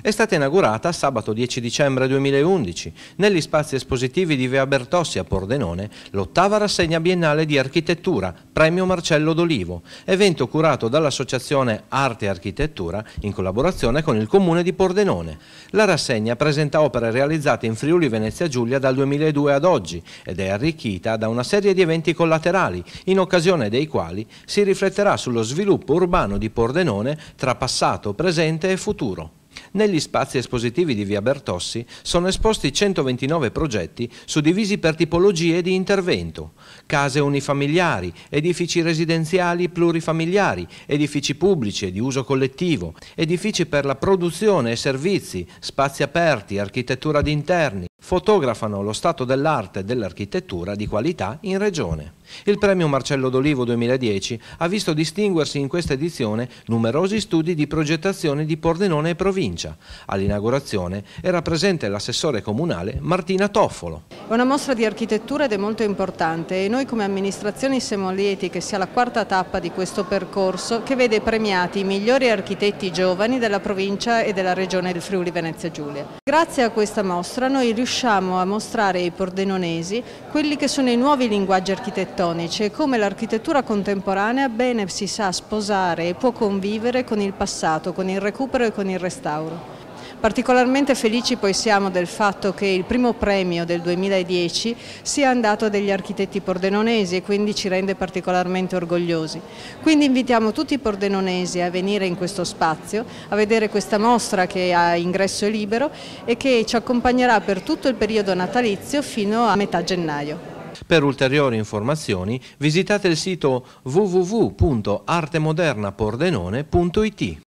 È stata inaugurata sabato 10 dicembre 2011 negli spazi espositivi di Via Bertossi a Pordenone l'ottava rassegna biennale di architettura, premio Marcello d'Olivo, evento curato dall'associazione Arte e Architettura in collaborazione con il comune di Pordenone. La rassegna presenta opere realizzate in Friuli Venezia Giulia dal 2002 ad oggi ed è arricchita da una serie di eventi collaterali in occasione dei quali si rifletterà sullo sviluppo urbano di Pordenone tra passato, presente e futuro. Negli spazi espositivi di via Bertossi sono esposti 129 progetti suddivisi per tipologie di intervento, case unifamiliari, edifici residenziali plurifamiliari, edifici pubblici e di uso collettivo, edifici per la produzione e servizi, spazi aperti, architettura di interni, fotografano lo stato dell'arte e dell'architettura di qualità in regione. Il premio Marcello d'Olivo 2010 ha visto distinguersi in questa edizione numerosi studi di progettazione di Pordenone e provincia. All'inaugurazione era presente l'assessore comunale Martina Toffolo. È una mostra di architettura ed è molto importante e noi come amministrazione siamo lieti che sia la quarta tappa di questo percorso che vede premiati i migliori architetti giovani della provincia e della regione del Friuli Venezia Giulia. Grazie a questa mostra noi riusciamo riusciamo a mostrare ai pordenonesi quelli che sono i nuovi linguaggi architettonici e come l'architettura contemporanea bene si sa sposare e può convivere con il passato, con il recupero e con il restauro. Particolarmente felici poi siamo del fatto che il primo premio del 2010 sia andato a degli architetti pordenonesi e quindi ci rende particolarmente orgogliosi. Quindi invitiamo tutti i pordenonesi a venire in questo spazio, a vedere questa mostra che ha ingresso libero e che ci accompagnerà per tutto il periodo natalizio fino a metà gennaio. Per ulteriori informazioni visitate il sito www.artemodernapordenone.it